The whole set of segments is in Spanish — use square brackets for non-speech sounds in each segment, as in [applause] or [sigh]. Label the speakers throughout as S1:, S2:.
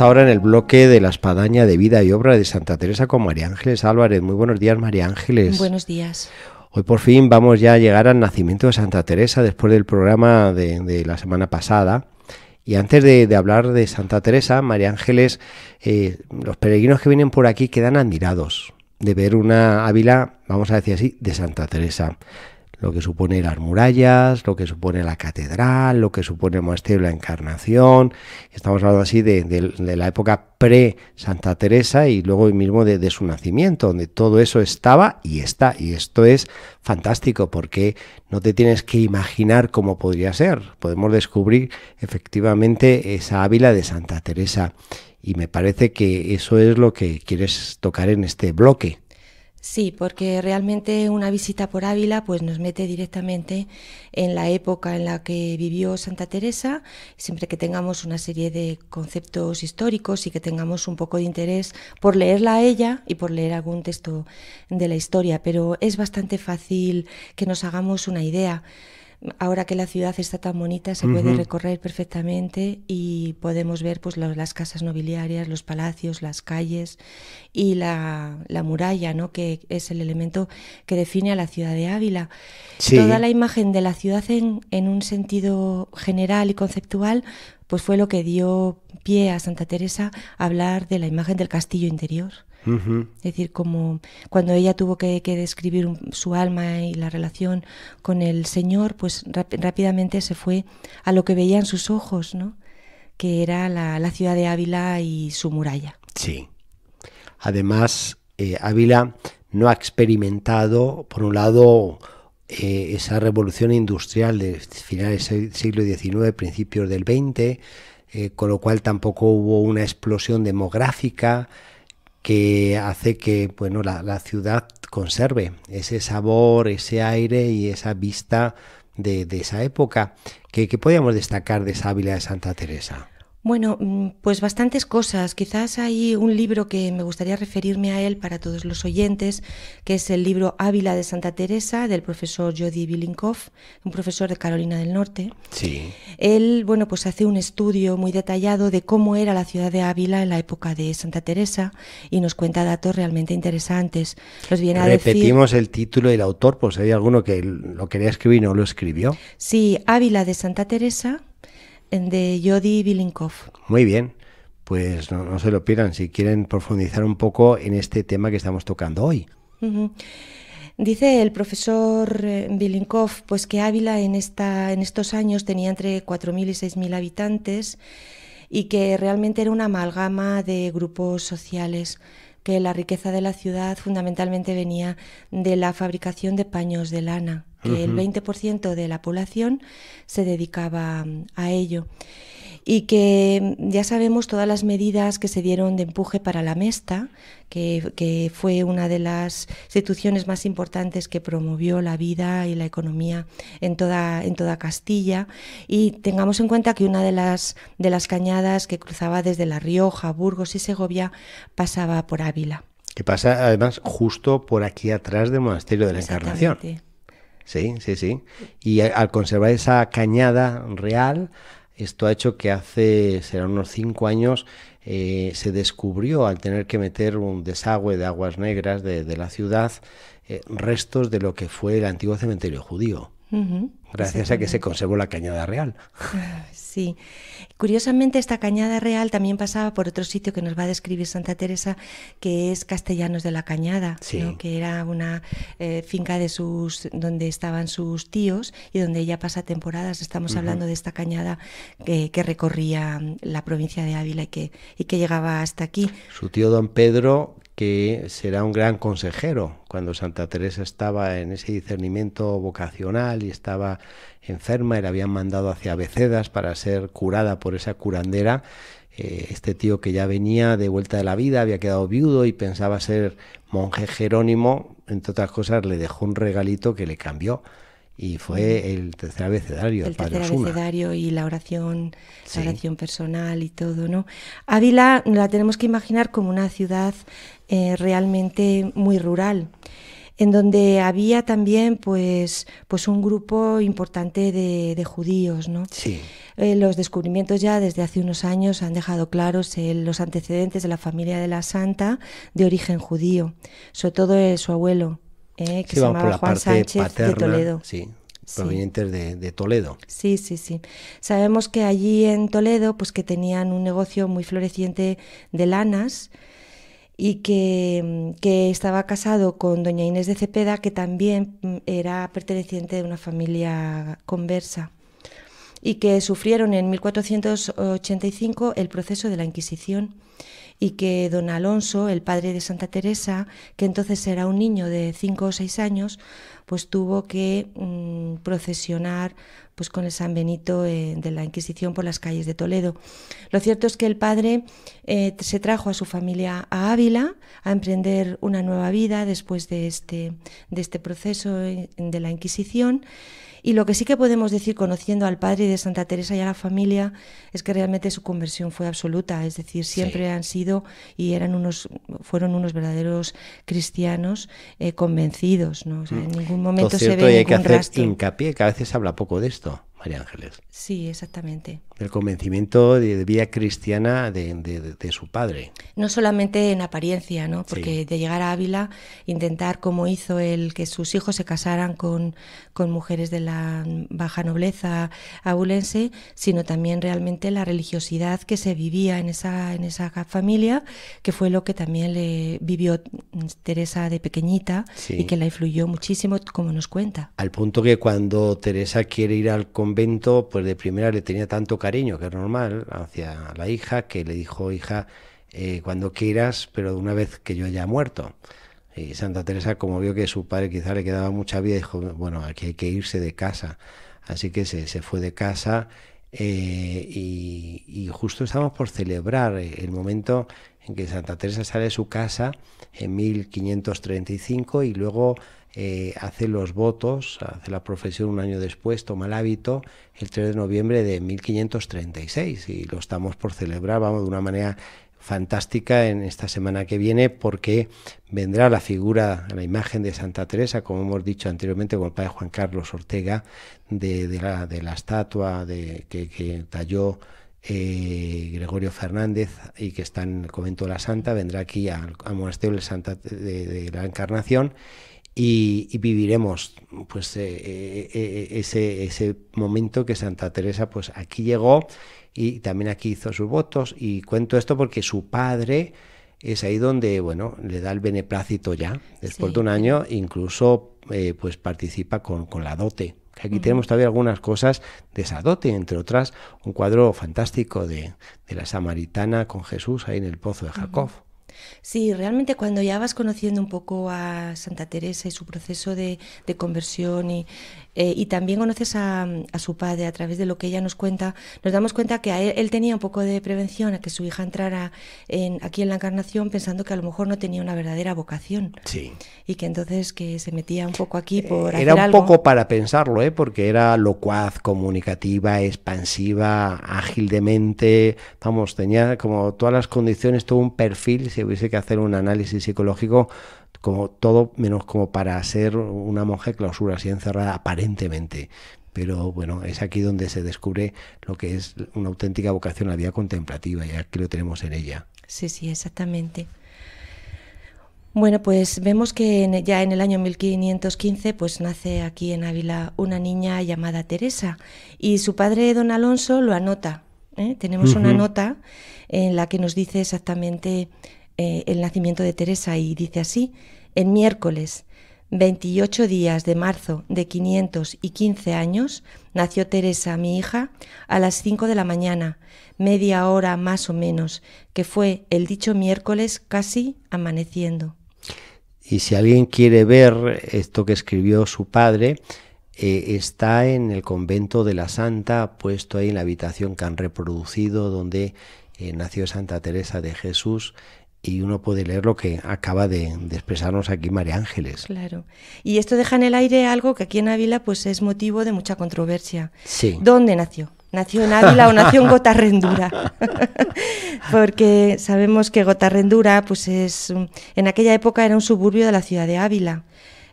S1: ahora en el bloque de la espadaña de vida y obra de Santa Teresa con María Ángeles Álvarez. Muy buenos días, María Ángeles. Buenos días. Hoy por fin vamos ya a llegar al nacimiento de Santa Teresa después del programa de, la semana pasada. Y antes de, hablar de Santa Teresa, María Ángeles, eh, los peregrinos que vienen por aquí quedan admirados de ver una Ávila, vamos a decir así, de Santa Teresa lo que supone las murallas, lo que supone la catedral, lo que supone el monasterio de la Encarnación. Estamos hablando así de, la época pre-Santa Teresa y luego mismo de, su nacimiento, donde todo eso estaba y está. Y esto es fantástico porque no te tienes que imaginar cómo podría ser. Podemos descubrir efectivamente esa Ávila de Santa Teresa. Y me parece que eso es lo que quieres tocar en este bloque.
S2: Sí, porque realmente una visita por Ávila pues nos mete directamente en la época en la que vivió Santa Teresa, siempre que tengamos una serie de conceptos históricos y que tengamos un poco de interés por leerla a ella y por leer algún texto de la historia, pero es bastante fácil que nos hagamos una idea ahora que la ciudad está tan bonita, se puede recorrer perfectamente y podemos ver pues, las casas nobiliarias, los palacios, las calles y la, muralla, ¿no? que es el elemento que define a la ciudad de Ávila. Toda la imagen de la ciudad en, en un sentido general y conceptual pues fue lo que dio pie a Santa Teresa a hablar de la imagen del castillo interior. Es decir, como cuando ella tuvo que, describir su alma y la relación con el Señor, pues rápidamente se fue a lo que veía en sus ojos, ¿no? Que era la, ciudad de Ávila y su muralla.
S1: Sí. Además, eh, Ávila no ha experimentado, por un lado, eh, esa revolución industrial de finales del siglo XIX, principios del XX, eh, con lo cual tampoco hubo una explosión demográfica que hace que bueno, la, ciudad conserve ese sabor, ese aire y esa vista de, esa época. que, que podíamos destacar de esa Ávila de Santa Teresa?
S2: Bueno, mm, pues bastantes cosas. Quizás hay un libro que me gustaría referirme a él para todos los oyentes, que es el libro Ávila de Santa Teresa del profesor Jody Bilinkoff, un profesor de Carolina del Norte. Sí. Él, bueno, pues hace un estudio muy detallado de cómo era la ciudad de Ávila en la época de Santa Teresa y nos cuenta datos realmente interesantes. Los viene a Repetimos
S1: el título y el autor, pues, hay alguno que lo quería escribir y no lo escribió.
S2: Sí, Ávila de Santa Teresa de Jody Bilinkov.
S1: Muy bien, pues no, se lo pierdan si quieren profundizar un poco en este tema que estamos tocando hoy.
S2: Dice el profesor eh, Bilinkov pues que Ávila en, esta, en estos años tenía entre 4.000 y 6.000 habitantes y que realmente era una amalgama de grupos sociales, que la riqueza de la ciudad fundamentalmente venía de la fabricación de paños de lana que el 20% de la población se dedicaba mm, a ello y que mm, ya sabemos todas las medidas que se dieron de empuje para la Mesta, que, fue una de las instituciones más importantes que promovió la vida y la economía en toda, en toda Castilla. Y tengamos en cuenta que una de las, de las cañadas que cruzaba desde La Rioja, Burgos y Segovia pasaba por Ávila.
S1: Que pasa además justo por aquí atrás del Monasterio de la Encarnación. Sí, sí, sí. Y al conservar esa cañada real, esto ha hecho que hace, serán unos cinco años, eh, se descubrió al tener que meter un desagüe de aguas negras de, la ciudad, eh, restos de lo que fue el antiguo cementerio judío gracias a que se conservó la cañada real. [laughs]
S2: Sí. Curiosamente, esta cañada real también pasaba por otro sitio que nos va a describir Santa Teresa, que es Castellanos de la Cañada, que era una eh, finca de sus, donde estaban sus tíos y donde ella pasa temporadas. Estamos hablando de esta cañada que, recorría mm, la provincia de Ávila y que, y que llegaba hasta aquí.
S1: Su tío don Pedro, que será un gran consejero. Cuando Santa Teresa estaba en ese discernimiento vocacional y estaba enferma y la habían mandado hacia Becedas para ser curada por esa curandera, eh, este tío que ya venía de vuelta de la vida, había quedado viudo y pensaba ser monje Jerónimo, entre otras cosas le dejó un regalito que le cambió y fue el tercer abecedario, el, el tercer
S2: abecedario y la oración, la oración personal y todo, ¿no? Ávila la tenemos que imaginar como una ciudad eh, realmente muy rural en donde había también pues, pues un grupo importante de, judíos. ¿no? Eh, los descubrimientos ya desde hace unos años han dejado claros eh, los antecedentes de la familia de la santa de origen judío, sobre todo su abuelo. Eh, que se llamaba Juan Sánchez de Toledo. Sí, provenientes
S1: de, Toledo.
S2: Sí, sí, sí. Sabemos que allí en Toledo, pues que tenían un negocio muy floreciente de lanas y que, que, estaba casado con doña Inés de Cepeda, que también mm, era perteneciente de una familia conversa y que sufrieron en 1485 el proceso de la Inquisición y que don Alonso, el padre de Santa Teresa, que entonces era un niño de cinco o seis años, pues tuvo que mm, procesionar pues con el San Benito eh, de la Inquisición por las calles de Toledo. Lo cierto es que el padre eh, se trajo a su familia a Ávila a emprender una nueva vida después de este, de este proceso eh, de la Inquisición y lo que sí que podemos decir conociendo al padre de Santa Teresa y a la familia es que realmente su conversión fue absoluta, es decir, siempre han sido y eran unos, fueron unos verdaderos cristianos eh, convencidos, ¿no? en mm. ningún momento se ve y hay que hacer
S1: hincapié, que a veces habla poco de esto, María Ángeles.
S2: Sí, exactamente.
S1: El convencimiento de, vía cristiana de, su padre.
S2: No solamente en apariencia, ¿no? porque de llegar a Ávila, intentar, como hizo él, que sus hijos se casaran con, con mujeres de la baja nobleza abulense, sino también realmente la religiosidad que se vivía en esa, en esa familia, que fue lo que también le vivió Teresa de pequeñita y que la influyó muchísimo, como nos cuenta.
S1: Al punto que cuando Teresa quiere ir al convento, pues de primera le tenía tanto cariño, que es normal, hacia la hija, que le dijo, hija, eh, cuando quieras, pero una vez que yo haya muerto. Y Santa Teresa, como vio que su padre quizá le quedaba mucha vida, dijo, bueno, aquí hay que irse de casa. Así que se, fue de casa eh, y, y, justo estamos por celebrar eh, el momento en que Santa Teresa sale de su casa en 1535 y luego eh, hace los votos, hace la profesión un año después, toma el hábito el 3 de noviembre de 1536 y lo estamos por celebrar, vamos, de una manera fantástica en esta semana que viene porque vendrá la figura, la imagen de Santa Teresa, como hemos dicho anteriormente con el padre Juan Carlos Ortega, de, la, de la, estatua de, que, talló eh, Gregorio Fernández y que está en el convento de la Santa, vendrá aquí al, monasterio de, de la Encarnación y, viviremos pues, eh, eh, eh, ese, ese momento que Santa Teresa pues, aquí llegó y también aquí hizo sus votos. Y cuento esto porque su padre es ahí donde, bueno, le da el beneplácito ya, después de un año, incluso pues participa con, con, la dote. Aquí tenemos todavía algunas cosas de esa dote, entre otras un cuadro fantástico de, de la samaritana con Jesús ahí en el pozo de Jacob.
S2: Sí, realmente cuando ya vas conociendo un poco a Santa Teresa y su proceso de, de conversión y eh, y también conoces a, su padre a través de lo que ella nos cuenta. Nos damos cuenta que él, tenía un poco de prevención a que su hija entrara en, aquí en la encarnación pensando que a lo mejor no tenía una verdadera vocación. Sí. Y que entonces que se metía un poco aquí eh, por... hacer era un poco
S1: para pensarlo, ¿eh? porque era locuaz, comunicativa, expansiva, ágil de mente, vamos, tenía como todas las condiciones, todo un perfil, si hubiese que hacer un análisis psicológico como todo menos como para ser una monja clausura, así encerrada aparentemente. Pero bueno, es aquí donde se descubre lo que es una auténtica vocación a la vida contemplativa, ya que lo tenemos en ella.
S2: Sí, sí, exactamente. Bueno, pues vemos que ya en el año 1515 pues nace aquí en Ávila una niña llamada Teresa y su padre don Alonso lo anota. ¿eh? Tenemos una nota en la que nos dice exactamente eh, el nacimiento de Teresa y dice así, en miércoles 28 días de marzo de 515 años nació Teresa, mi hija, a las 5 de la mañana, media hora más o menos, que fue el dicho miércoles casi amaneciendo.
S1: Y si alguien quiere ver esto que escribió su padre, eh, está en el convento de la Santa, puesto ahí en la habitación que han reproducido donde eh, nació Santa Teresa de Jesús y uno puede leer lo que acaba de, expresarnos aquí María Ángeles. Claro.
S2: Y esto deja en el aire algo que aquí en Ávila pues es motivo de mucha controversia. Sí. ¿Dónde nació? ¿Nació en Ávila o nació en Gotarrendura? [laughs] Porque sabemos que Gotarrendura pues es en aquella época era un suburbio de la ciudad de Ávila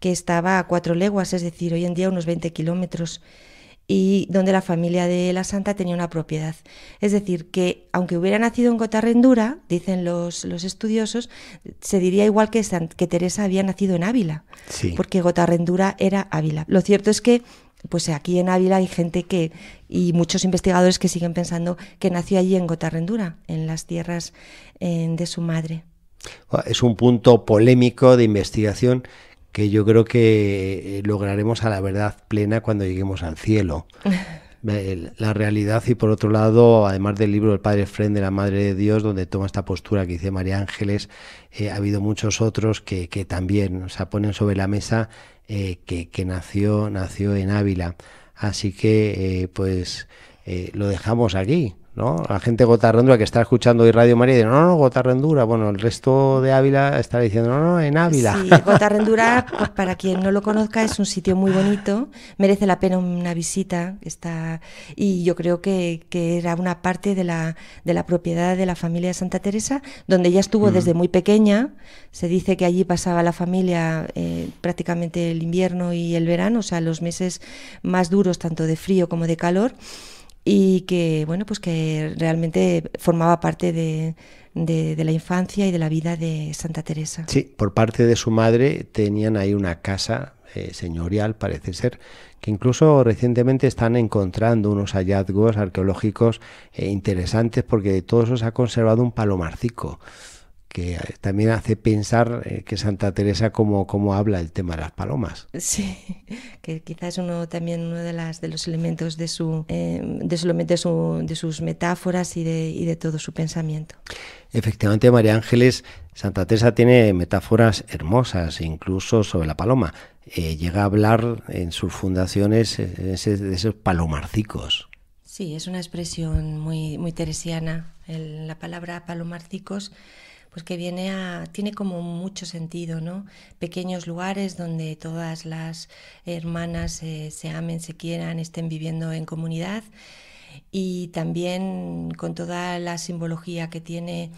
S2: que estaba a cuatro leguas, es decir, hoy en día unos 20 kilómetros y donde la familia de la santa tenía una propiedad. Es decir, que aunque hubiera nacido en gotarrendura dicen los, los estudiosos, se diría igual que, que Teresa había nacido en Ávila, porque gotarrendura era Ávila. Lo cierto es que pues aquí en Ávila hay gente que y muchos investigadores que siguen pensando que nació allí en Gotarrendura, en las tierras de su madre.
S1: Es un punto polémico de investigación que yo creo que eh, lograremos a la verdad plena cuando lleguemos al cielo. [laughs] la realidad y por otro lado, además del libro El Padre Fren de la Madre de Dios, donde toma esta postura que dice María Ángeles, eh, ha habido muchos otros que, también o sea, ponen sobre la mesa eh, que, nació, nació en Ávila. Así que, pues, eh, lo dejamos aquí. ¿no? La gente de gotarrendura que está escuchando hoy Radio María dice, no, no, gotarrendura. Bueno, el resto de Ávila está diciendo, no, no, en Ávila. Sí,
S2: gotarrendura, pues, para quien no lo conozca, es un sitio muy bonito, merece la pena una visita. Está, y yo creo que, era una parte de la, de la propiedad de la familia de Santa Teresa, donde ella estuvo mm. desde muy pequeña. Se dice que allí pasaba la familia eh, prácticamente el invierno y el verano, o sea, los meses más duros, tanto de frío como de calor y que bueno pues que realmente formaba parte de, la infancia y de la vida de Santa Teresa.
S1: Sí, por parte de su madre tenían ahí una casa eh, señorial, parece ser, que incluso recientemente están encontrando unos hallazgos arqueológicos eh, interesantes porque de todos eso ha conservado un palomarcico que también hace pensar eh, que Santa Teresa cómo, cómo, habla el tema de las palomas.
S2: Sí, que quizás uno también uno de las de los elementos de su, eh, de, solamente de sus metáforas y de, y de todo su pensamiento.
S1: Efectivamente, María Ángeles, Santa Teresa tiene metáforas hermosas, incluso sobre la paloma. Eh, llega a hablar en sus fundaciones de esos palomarcicos.
S2: Sí, es una expresión muy, muy teresiana. la palabra palomarcicos pues que viene a, tiene como mucho sentido, ¿no? Pequeños lugares donde todas las hermanas eh, se amen, se quieran, estén viviendo en comunidad y también con toda la simbología que tiene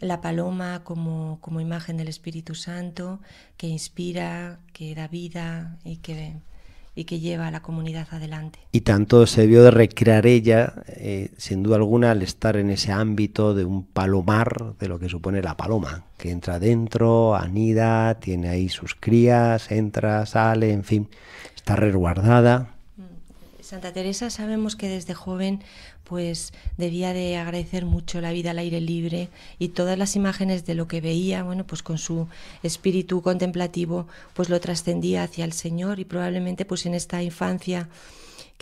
S2: la paloma como, como imagen del Espíritu Santo, que inspira, que da vida y que y que lleva a la comunidad adelante.
S1: Y tanto se vio de recrear ella, eh, sin duda alguna, al estar en ese ámbito de un palomar, de lo que supone la paloma, que entra dentro, anida, tiene ahí sus crías, entra, sale, en fin, está resguardada.
S2: Santa Teresa sabemos que desde joven pues debía de agradecer mucho la vida al aire libre y todas las imágenes de lo que veía, bueno, pues con su espíritu contemplativo pues lo trascendía hacia el Señor y probablemente pues en esta infancia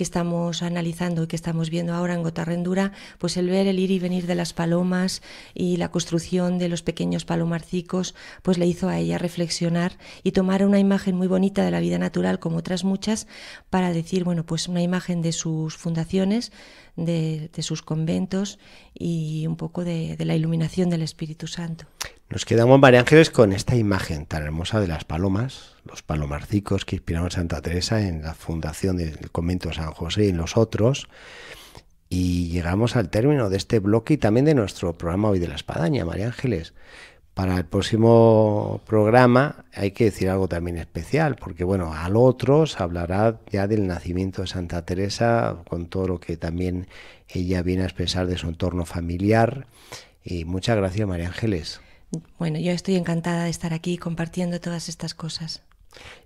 S2: que estamos analizando y que estamos viendo ahora en Gotarrendura, pues el ver el ir y venir de las palomas y la construcción de los pequeños palomarcicos, pues le hizo a ella reflexionar y tomar una imagen muy bonita de la vida natural, como otras muchas, para decir, bueno, pues una imagen de sus fundaciones, de, sus conventos y un poco de la iluminación del Espíritu Santo.
S1: Nos quedamos, María Ángeles, con esta imagen tan hermosa de las palomas, los palomarcicos que inspiraron a Santa Teresa en la fundación del convento de San José y en los otros. Y llegamos al término de este bloque y también de nuestro programa hoy de la espadaña, María Ángeles. Para el próximo programa hay que decir algo también especial, porque bueno, al otro se hablará ya del nacimiento de Santa Teresa, con todo lo que también ella viene a expresar de su entorno familiar. Y muchas gracias, María Ángeles
S2: bueno, yo estoy encantada de estar aquí compartiendo todas estas cosas.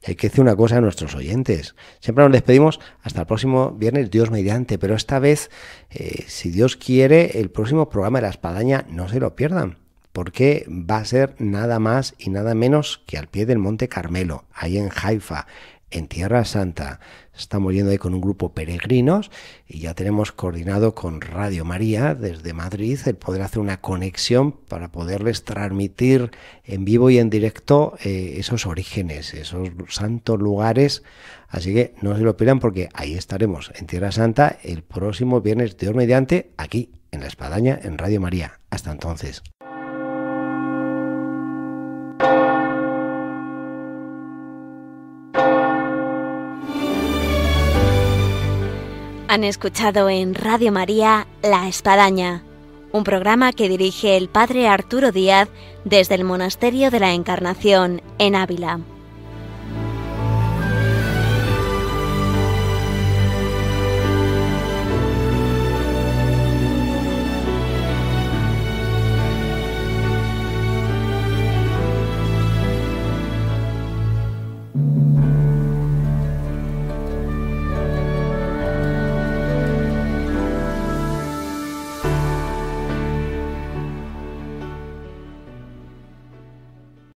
S1: hay que decir una cosa a nuestros oyentes. Siempre nos despedimos hasta el próximo viernes, Dios mediante, pero esta vez, eh, si Dios quiere, el próximo programa de la espadaña no se lo pierdan, porque va a ser nada más y nada menos que al pie del Monte Carmelo, ahí en Haifa, en Tierra Santa. Estamos yendo ahí con un grupo peregrinos y ya tenemos coordinado con Radio María desde Madrid el poder hacer una conexión para poderles transmitir en vivo y en directo eh, esos orígenes, esos santos lugares. Así que no se lo pierdan porque ahí estaremos en Tierra Santa el próximo viernes de mediante aquí en La Espadaña en Radio María. Hasta entonces. Han escuchado en Radio María La Espadaña, un programa que dirige el Padre Arturo Díaz desde el Monasterio de la Encarnación, en Ávila.